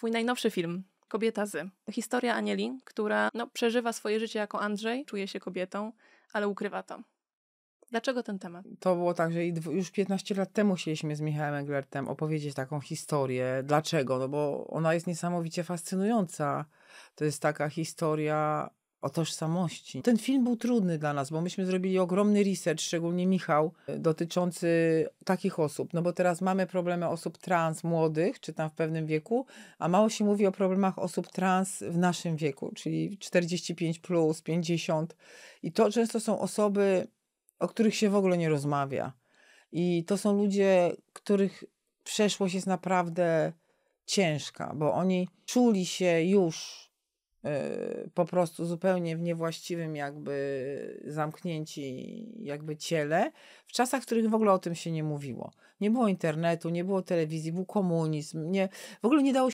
Twój najnowszy film, Kobieta z. Historia Anieli, która no, przeżywa swoje życie jako Andrzej, czuje się kobietą, ale ukrywa to. Dlaczego ten temat? To było tak, że już 15 lat temu chcieliśmy z Michałem Eglertem opowiedzieć taką historię. Dlaczego? No bo ona jest niesamowicie fascynująca. To jest taka historia o tożsamości. Ten film był trudny dla nas, bo myśmy zrobili ogromny research, szczególnie Michał, e, dotyczący takich osób. No bo teraz mamy problemy osób trans młodych, czy tam w pewnym wieku, a mało się mówi o problemach osób trans w naszym wieku, czyli 45 plus, 50. I to często są osoby, o których się w ogóle nie rozmawia. I to są ludzie, których przeszłość jest naprawdę ciężka, bo oni czuli się już E, po prostu zupełnie w niewłaściwym jakby zamknięci jakby ciele, w czasach, w których w ogóle o tym się nie mówiło. Nie było internetu, nie było telewizji, był komunizm, nie, w ogóle nie dało